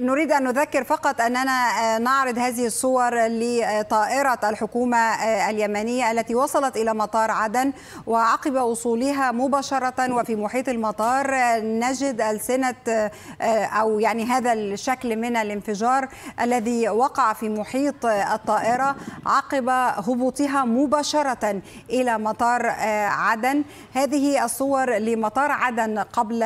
نريد أن نذكر فقط أننا آه، نعرض هذه الصور لطائرة الحكومة آه، اليمنية التي وصلت إلى مطار عدن وعقب وصولها مباشرة وفي محيط المطار آه، نجد ألسنة أو يعني هذا الشكل من الانفجار الذي وقع في محيط الطائرة عقب هبوطها مباشرة إلى مطار عدن هذه الصور لمطار عدن قبل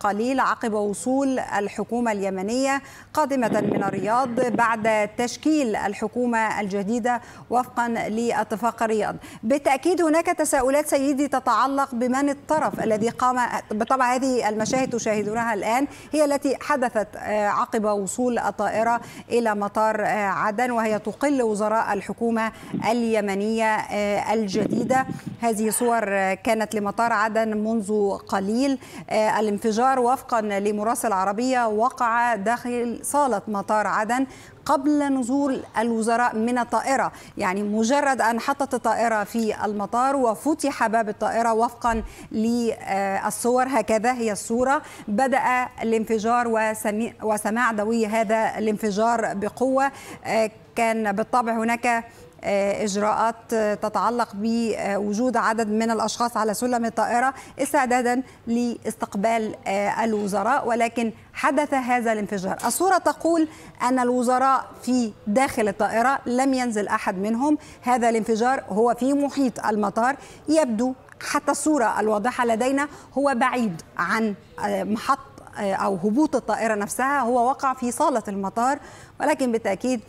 قليل عقب وصول الحكومة اليمنية قادمة من الرياض بعد تشكيل الحكومة الجديدة وفقا لاتفاق الرياض بالتأكيد هناك تساؤلات سيدي تتعلق بمن الطرف الذي قام بطبع هذه المشاهد تشاهدونها الآن هي التي حدثت آه، عقب وصول الطائرة إلى مطار آه، عدن وهي تقل وزراء الحكومة اليمنية آه، الجديدة هذه صور كانت لمطار عدن منذ قليل الانفجار وفقا لمراسل عربية وقع داخل صالة مطار عدن قبل نزول الوزراء من الطائرة يعني مجرد أن حطت الطائرة في المطار وفتح باب الطائرة وفقا للصور هكذا هي الصورة بدأ الانفجار وسماع دوي هذا الانفجار بقوة آه، كان بالطبع هناك آه، اجراءات آه، تتعلق بوجود عدد من الاشخاص على سلم الطائره استعدادا لاستقبال آه، الوزراء ولكن حدث هذا الانفجار الصوره تقول ان الوزراء في داخل الطائره لم ينزل احد منهم هذا الانفجار هو في محيط المطار يبدو حتى الصوره الواضحه لدينا هو بعيد عن محط او هبوط الطائره نفسها هو وقع في صاله المطار ولكن بالتاكيد